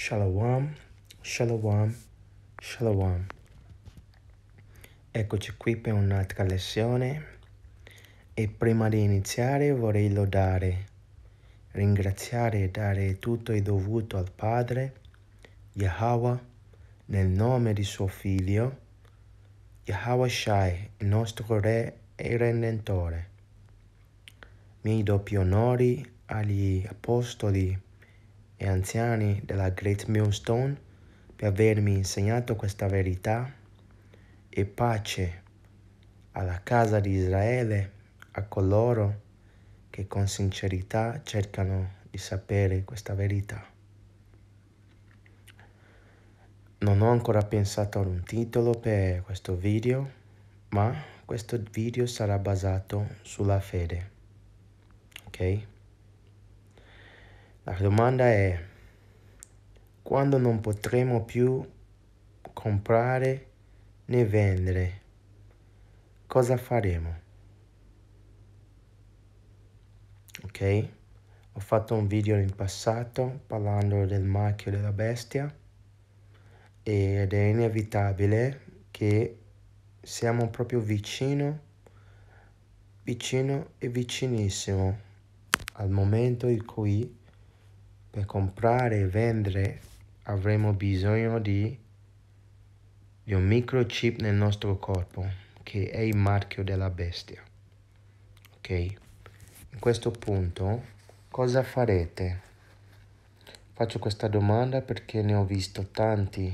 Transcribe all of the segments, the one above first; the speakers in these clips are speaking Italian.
Shalom, shalom, shalom. Eccoci qui per un'altra lezione e prima di iniziare vorrei lodare, ringraziare e dare tutto il dovuto al Padre, Yahweh, nel nome di suo Figlio, Yahweh Shai, il nostro Re e Redentore. Miei doppi onori agli Apostoli, e anziani della Great Millstone per avermi insegnato questa verità e pace alla casa di Israele, a coloro che con sincerità cercano di sapere questa verità. Non ho ancora pensato ad un titolo per questo video, ma questo video sarà basato sulla fede. Ok? La domanda è quando non potremo più comprare né vendere, cosa faremo? Ok? Ho fatto un video in passato parlando del marchio della bestia ed è inevitabile che siamo proprio vicino, vicino e vicinissimo al momento in cui per comprare e vendere avremo bisogno di, di un microchip nel nostro corpo che è il marchio della bestia. Ok? In questo punto cosa farete? Faccio questa domanda perché ne ho visto tanti.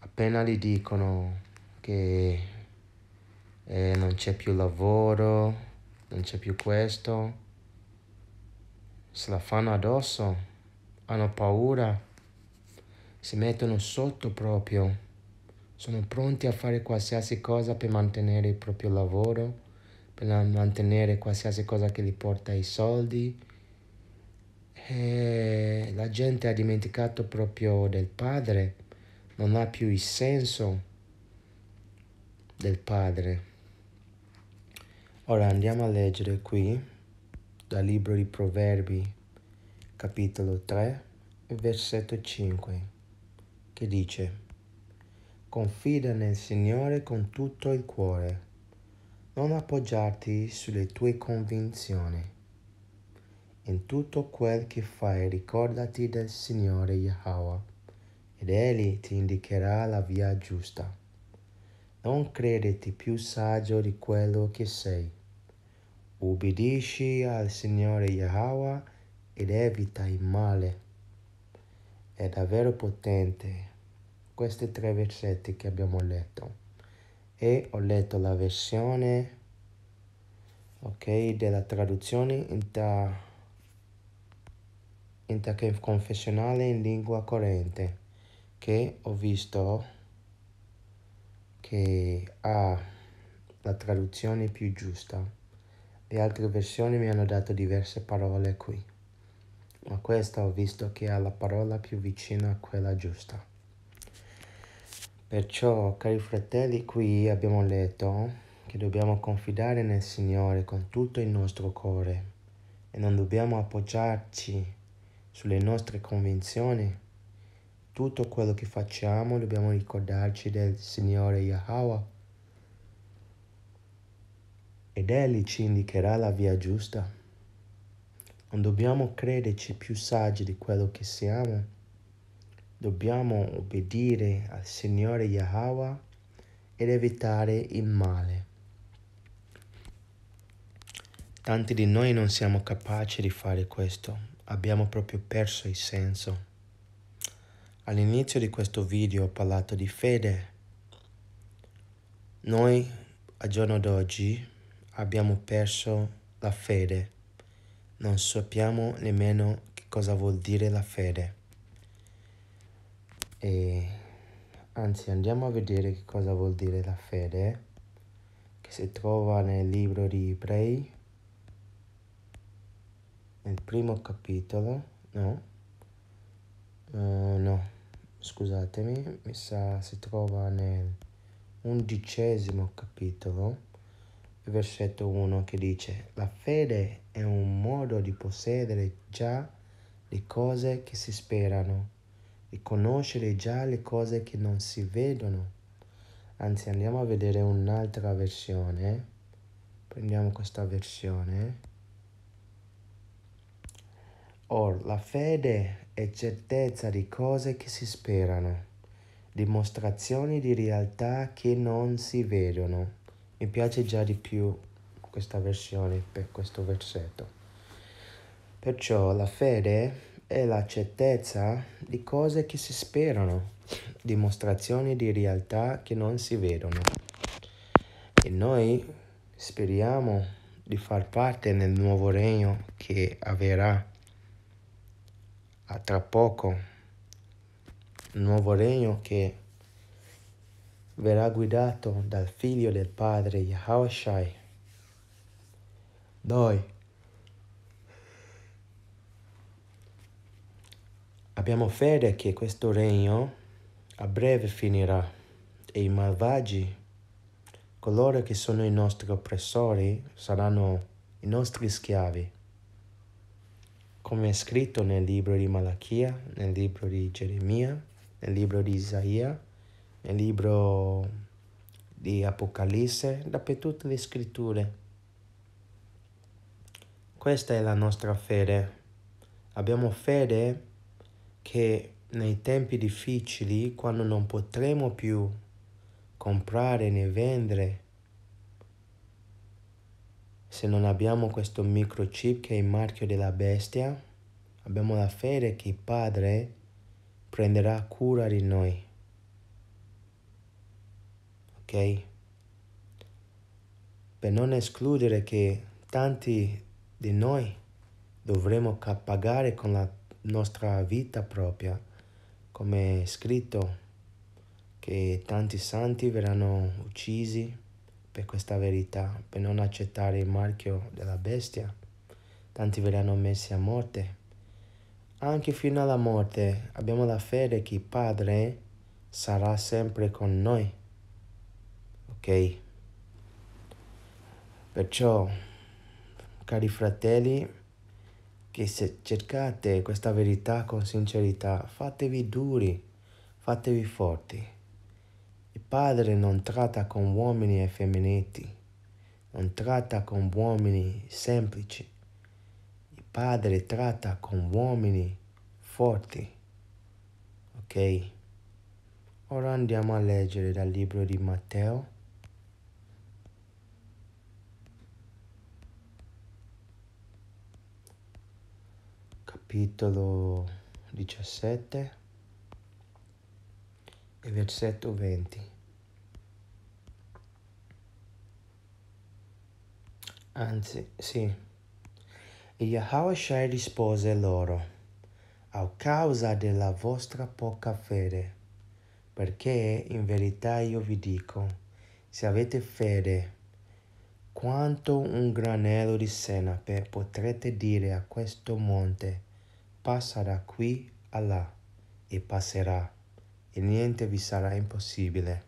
Appena gli dicono che eh, non c'è più lavoro, non c'è più questo, se la fanno addosso, hanno paura, si mettono sotto proprio, sono pronti a fare qualsiasi cosa per mantenere il proprio lavoro, per mantenere qualsiasi cosa che li porta i soldi. E eh, la gente ha dimenticato proprio del padre, non ha più il senso del padre. Ora andiamo a leggere qui dal libro di Proverbi, capitolo 3, versetto 5, che dice, Confida nel Signore con tutto il cuore, non appoggiarti sulle tue convinzioni. In tutto quel che fai ricordati del Signore Yahweh, ed Egli ti indicherà la via giusta. Non crederti più saggio di quello che sei Ubbidisci al Signore Yahweh ed evita il male. È davvero potente questi tre versetti che abbiamo letto. E ho letto la versione ok della traduzione inter, confessionale in lingua corrente che ho visto che ha la traduzione più giusta. Le altre versioni mi hanno dato diverse parole qui, ma questa ho visto che ha la parola più vicina a quella giusta. Perciò, cari fratelli, qui abbiamo letto che dobbiamo confidare nel Signore con tutto il nostro cuore e non dobbiamo appoggiarci sulle nostre convinzioni. Tutto quello che facciamo dobbiamo ricordarci del Signore Yahweh ed Egli ci indicherà la via giusta. Non dobbiamo crederci più saggi di quello che siamo. Dobbiamo obbedire al Signore Yahweh ed evitare il male. Tanti di noi non siamo capaci di fare questo, abbiamo proprio perso il senso. All'inizio di questo video ho parlato di fede. Noi, al giorno d'oggi, abbiamo perso la fede. Non sappiamo nemmeno che cosa vuol dire la fede. E anzi, andiamo a vedere che cosa vuol dire la fede, che si trova nel libro di Ebrei, nel primo capitolo, no? Uh, no, scusatemi, mi sa si trova nel undicesimo capitolo versetto 1 che dice la fede è un modo di possedere già le cose che si sperano, di conoscere già le cose che non si vedono. Anzi andiamo a vedere un'altra versione, prendiamo questa versione. Or la fede è certezza di cose che si sperano, dimostrazioni di realtà che non si vedono. Mi piace già di più questa versione per questo versetto. Perciò la fede è la certezza di cose che si sperano, dimostrazioni di realtà che non si vedono. E noi speriamo di far parte nel nuovo regno che avverrà tra poco. Un nuovo regno che verrà guidato dal figlio del padre Yahushai. Noi abbiamo fede che questo regno a breve finirà e i malvagi, coloro che sono i nostri oppressori, saranno i nostri schiavi. Come è scritto nel libro di Malachia, nel libro di Geremia, nel libro di Isaia, nel libro di Apocalisse, dappertutto le scritture. Questa è la nostra fede. Abbiamo fede che nei tempi difficili, quando non potremo più comprare né vendere, se non abbiamo questo microchip che è il marchio della bestia, abbiamo la fede che il Padre prenderà cura di noi ok? Per non escludere che tanti di noi dovremo pagare con la nostra vita propria, come è scritto che tanti santi verranno uccisi per questa verità, per non accettare il marchio della bestia, tanti verranno messi a morte. Anche fino alla morte abbiamo la fede che il Padre sarà sempre con noi ok? Perciò, cari fratelli, che se cercate questa verità con sincerità, fatevi duri, fatevi forti. Il Padre non tratta con uomini effeminati, non tratta con uomini semplici. Il Padre tratta con uomini forti. Ok? Ora andiamo a leggere dal libro di Matteo capitolo 17 e versetto 20. Anzi, sì. E Yahweh rispose loro, a causa della vostra poca fede, perché in verità io vi dico, se avete fede, quanto un granello di senape potrete dire a questo monte, passa da qui a là e passerà e niente vi sarà impossibile.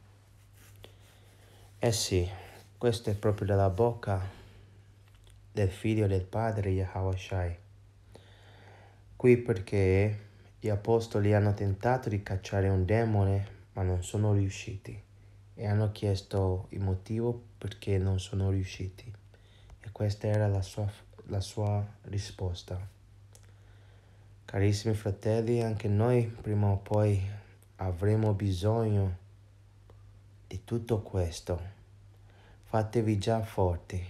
Eh sì, questo è proprio dalla bocca del figlio del padre Shai. Qui perché gli apostoli hanno tentato di cacciare un demone ma non sono riusciti e hanno chiesto il motivo perché non sono riusciti e questa era la sua, la sua risposta. Carissimi fratelli, anche noi prima o poi avremo bisogno di tutto questo. Fatevi già forti,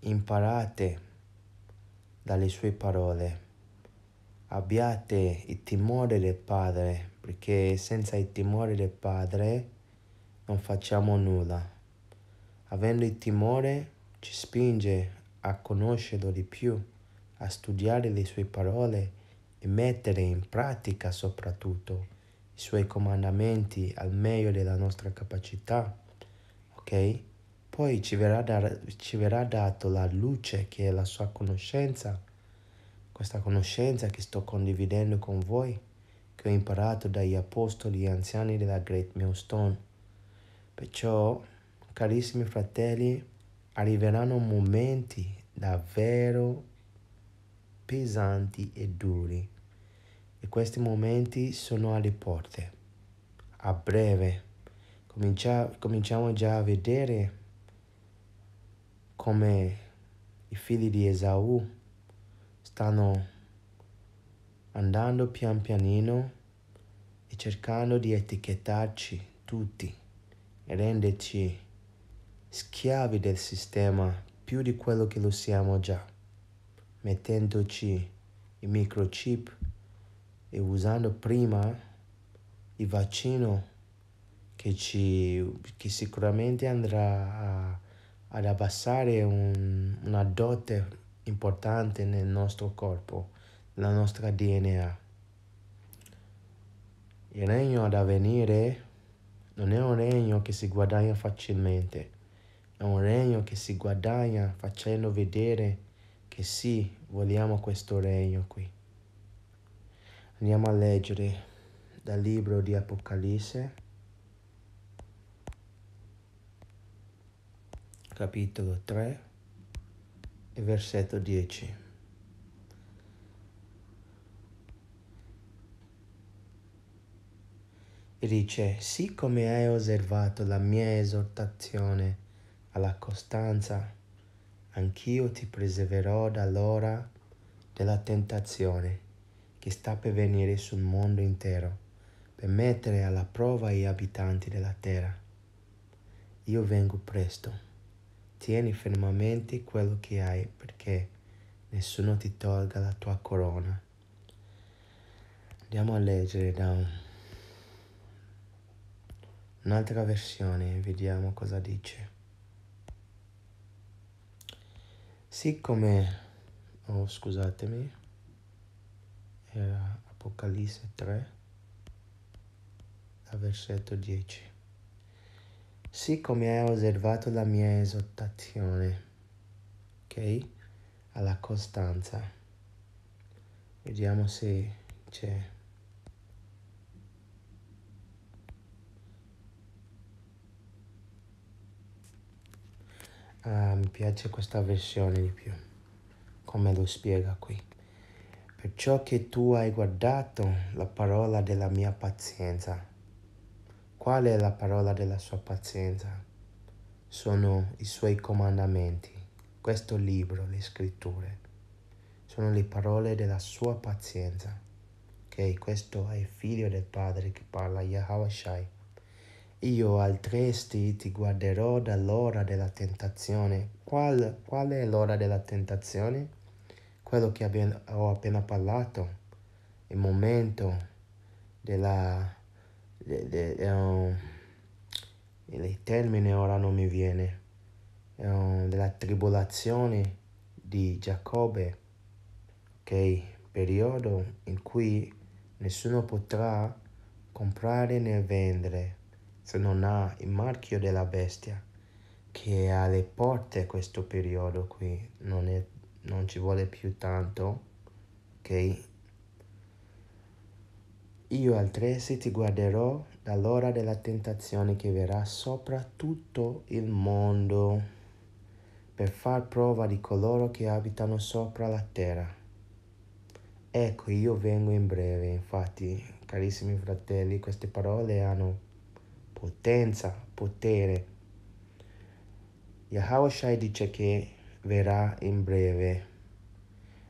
imparate dalle sue parole, abbiate il timore del Padre, perché senza il timore del Padre non facciamo nulla. Avendo il timore ci spinge a conoscerlo di più, a studiare le sue parole e mettere in pratica soprattutto i suoi comandamenti al meglio della nostra capacità, ok? Poi ci verrà, da, ci verrà dato la luce che è la sua conoscenza, questa conoscenza che sto condividendo con voi, che ho imparato dagli apostoli e anziani della Great Millstone. Perciò, carissimi fratelli, arriveranno momenti davvero pesanti e duri e questi momenti sono alle porte. A breve comincia, cominciamo già a vedere come i figli di Esau stanno andando pian pianino e cercando di etichettarci tutti e renderci schiavi del sistema più di quello che lo siamo già, mettendoci i microchip e usando prima il vaccino che, ci, che sicuramente andrà a, ad abbassare un, una dote importante nel nostro corpo, nella nostra DNA. Il regno ad avvenire non è un regno che si guadagna facilmente, è un regno che si guadagna facendo vedere che sì, vogliamo questo regno qui. Andiamo a leggere dal libro di Apocalisse, capitolo 3 versetto 10. E dice, siccome hai osservato la mia esortazione alla costanza, anch'io ti preserverò dall'ora della tentazione che sta per venire sul mondo intero per mettere alla prova gli abitanti della terra. Io vengo presto. Tieni fermamente quello che hai perché nessuno ti tolga la tua corona. Andiamo a leggere da un... un'altra versione, e vediamo cosa dice. Siccome, oh scusatemi, era Apocalisse 3, versetto 10. Siccome hai osservato la mia esortazione, ok? Alla costanza. Vediamo se c'è. Ah, mi piace questa versione di più, come lo spiega qui perciò che tu hai guardato la parola della mia pazienza. Qual è la parola della sua pazienza? Sono i suoi comandamenti, questo libro, le scritture, sono le parole della sua pazienza. Ok, questo è il figlio del Padre che parla, Yahweh Io altresì ti guarderò dall'ora della tentazione. Qual, qual è l'ora della tentazione? quello che abbiamo, ho appena parlato, il momento della... De, de, de, um, il termine ora non mi viene, um, della tribolazione di Giacobbe, ok? Periodo in cui nessuno potrà comprare né vendere se non ha il marchio della bestia che è alle porte questo periodo qui, non è non ci vuole più tanto, ok? Io altresì ti guarderò dall'ora della tentazione che verrà sopra tutto il mondo, per far prova di coloro che abitano sopra la terra. Ecco, io vengo in breve, infatti, carissimi fratelli, queste parole hanno potenza, potere. Yahweh Shai dice che verrà in breve.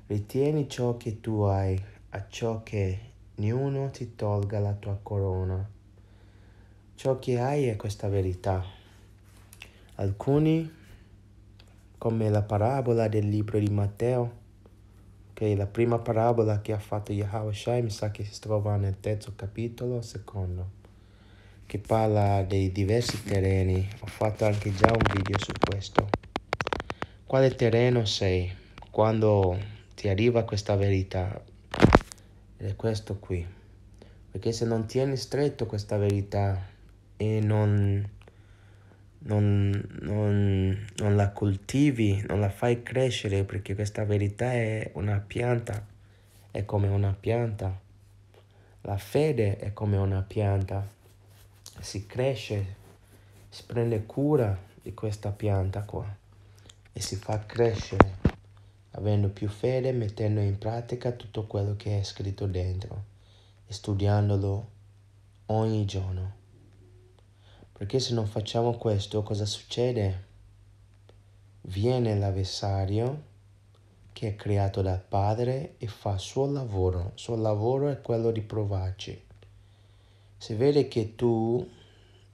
Ritieni ciò che tu hai, a ciò che Nessuno ti tolga la tua corona. Ciò che hai è questa verità. Alcuni, come la parabola del libro di Matteo, che è la prima parabola che ha fatto Yahweh mi sa che si trova nel terzo capitolo, secondo, che parla dei diversi terreni. Ho fatto anche già un video su questo quale terreno sei quando ti arriva questa verità. Ed è questo qui. Perché se non tieni stretto questa verità e non, non, non, non la coltivi, non la fai crescere, perché questa verità è una pianta, è come una pianta. La fede è come una pianta, si cresce, si prende cura di questa pianta qua e si fa crescere, avendo più fede, mettendo in pratica tutto quello che è scritto dentro e studiandolo ogni giorno. Perché se non facciamo questo, cosa succede? Viene l'avversario che è creato dal Padre e fa il suo lavoro. Il suo lavoro è quello di provarci. Se vede che tu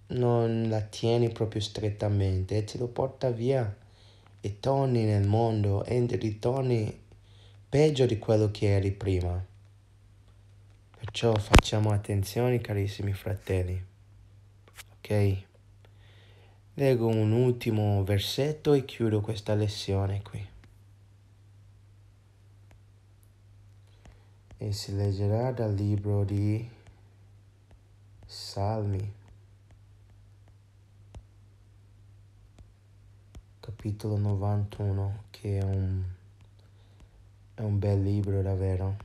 non la tieni proprio strettamente, te lo porta via e torni nel mondo e ritorni peggio di quello che eri prima. Perciò facciamo attenzione carissimi fratelli. Ok? Leggo un ultimo versetto e chiudo questa lezione qui. E si leggerà dal libro di Salmi. capitolo 91 che è un, è un bel libro davvero.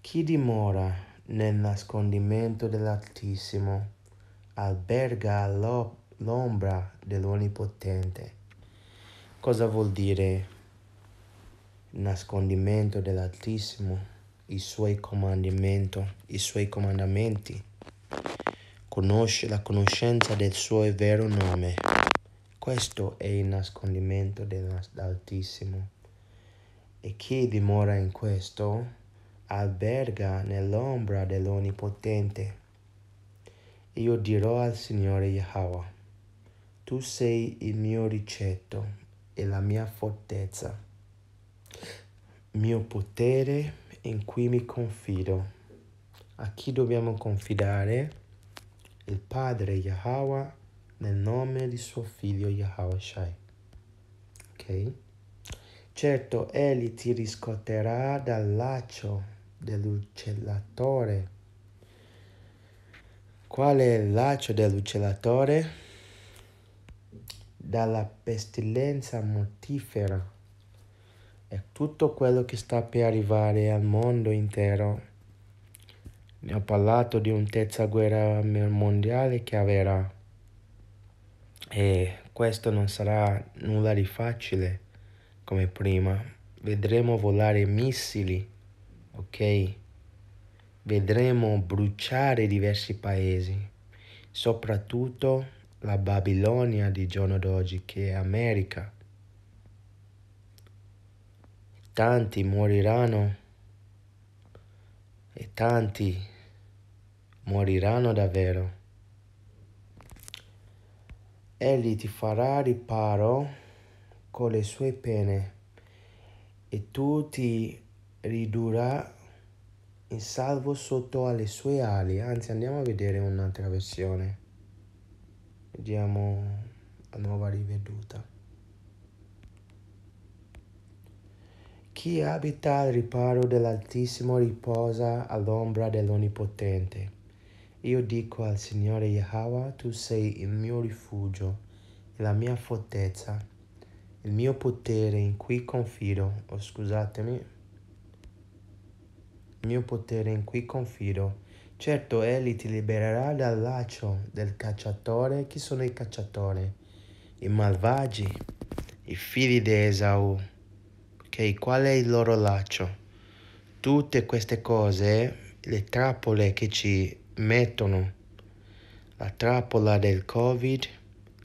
Chi dimora nel nascondimento dell'Altissimo alberga l'ombra dell'Onipotente. Cosa vuol dire nascondimento dell'Altissimo? I suoi comandamenti, i suoi comandamenti conosce la conoscenza del suo vero nome. Questo è il nascondimento dell'Altissimo. E chi dimora in questo alberga nell'ombra dell'Onnipotente. Io dirò al Signore Yahweh, tu sei il mio ricetto e la mia fortezza, mio potere in cui mi confido. A chi dobbiamo confidare? il padre Yahweh nel nome di suo figlio Yahweh Shai. Ok? Certo, egli ti riscotterà dal laccio dell'uccellatore. Qual è il laccio dell'uccellatore? Dalla pestilenza mortifera. È tutto quello che sta per arrivare al mondo intero ne ho parlato di un terza guerra mondiale che avverrà e questo non sarà nulla di facile come prima. Vedremo volare missili, ok? Vedremo bruciare diversi paesi, soprattutto la Babilonia di giorno d'oggi che è America. Tanti moriranno e tanti moriranno davvero. Egli ti farà riparo con le sue pene e tu ti ridurrà in salvo sotto alle sue ali. Anzi, andiamo a vedere un'altra versione. Vediamo la nuova riveduta. Chi abita al riparo dell'Altissimo riposa all'ombra dell'Onnipotente. Io dico al Signore Yahweh, tu sei il mio rifugio e la mia fortezza, il mio potere in cui confido. Oh, scusatemi. Il mio potere in cui confido. Certo, egli ti libererà dal laccio del cacciatore. Chi sono i cacciatori? I malvagi, i figli di Esau qual è il loro laccio. Tutte queste cose, le trappole che ci mettono, la trappola del Covid,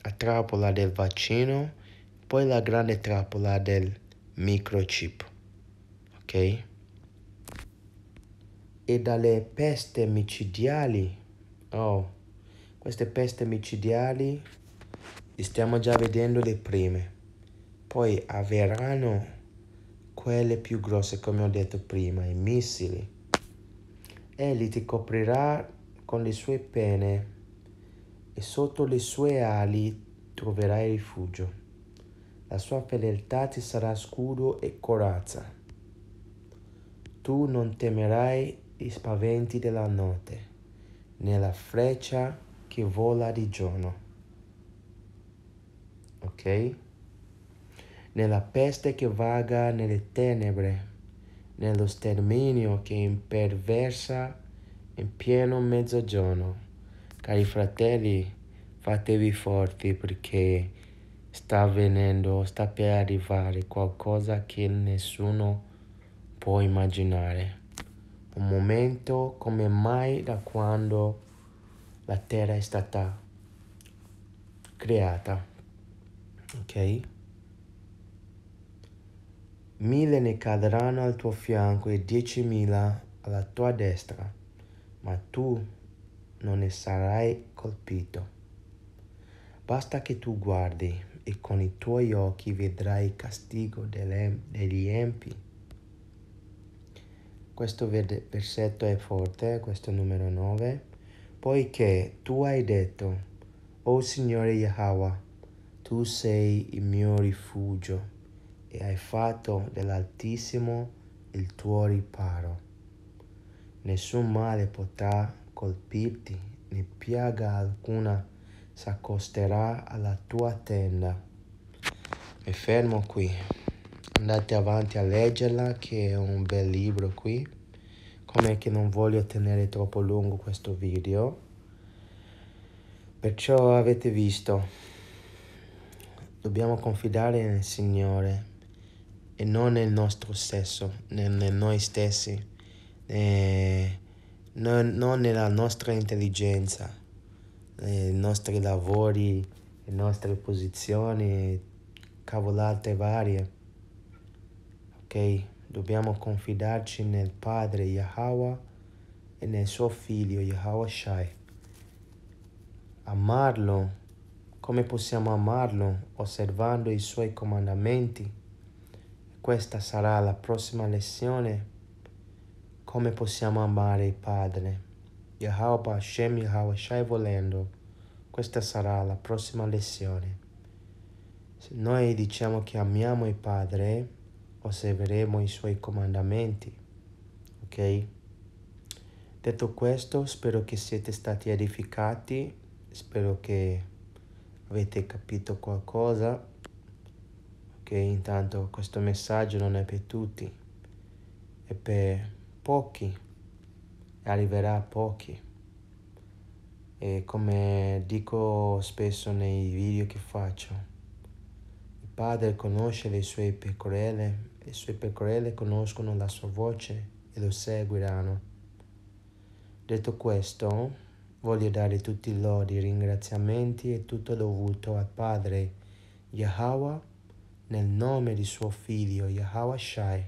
la trappola del vaccino, poi la grande trappola del microchip. Ok? E dalle peste micidiali, oh, queste peste micidiali stiamo già vedendo le prime, poi avverranno quelle più grosse come ho detto prima, i missili. Egli ti coprirà con le sue pene e sotto le sue ali troverai rifugio. La sua fedeltà ti sarà scudo e corazza. Tu non temerai i spaventi della notte, né la freccia che vola di giorno. Ok? nella peste che vaga nelle tenebre, nello sterminio che imperversa in pieno mezzogiorno. Cari fratelli, fatevi forti perché sta venendo, sta per arrivare qualcosa che nessuno può immaginare. Un momento come mai da quando la terra è stata creata. Ok? Mille ne cadranno al tuo fianco e diecimila alla tua destra, ma tu non ne sarai colpito. Basta che tu guardi e con i tuoi occhi vedrai il castigo degli empi. Questo versetto è forte, questo numero 9. Poiché tu hai detto, O Signore Yahweh, tu sei il mio rifugio e hai fatto dell'Altissimo il tuo riparo. Nessun male potrà colpirti, né piaga alcuna s'accosterà alla tua tenda. Mi fermo qui. Andate avanti a leggerla che è un bel libro qui. Com'è che non voglio tenere troppo lungo questo video. Perciò avete visto. Dobbiamo confidare nel Signore e non nel nostro stesso, nel, noi stessi, eh, non, non, nella nostra intelligenza, eh, i nostri lavori, le nostre posizioni, cavolate varie. Ok? Dobbiamo confidarci nel Padre Yahweh e nel suo figlio Yahweh Shai. Amarlo, come possiamo amarlo? Osservando i suoi comandamenti questa sarà la prossima lezione. Come possiamo amare il Padre. Yahweh Hashem Yahweh Shai volendo. Questa sarà la prossima lezione. Se noi diciamo che amiamo il Padre, osserveremo i Suoi comandamenti. Ok? Detto questo, spero che siete stati edificati, spero che avete capito qualcosa che intanto questo messaggio non è per tutti, è per pochi, arriverà a pochi. E come dico spesso nei video che faccio, il Padre conosce le sue pecorelle, le sue pecorelle conoscono la sua voce e lo seguiranno. Detto questo, voglio dare tutti i lodi, ringraziamenti e tutto dovuto al Padre Yahweh nel nome di suo figlio Yahawashai.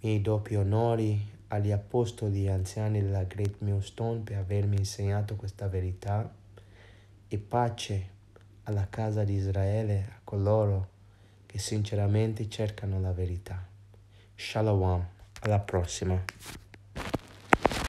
Mi doppi onori agli apostoli e anziani della Great Millstone per avermi insegnato questa verità e pace alla casa di Israele, a coloro che sinceramente cercano la verità. Shalom, alla prossima.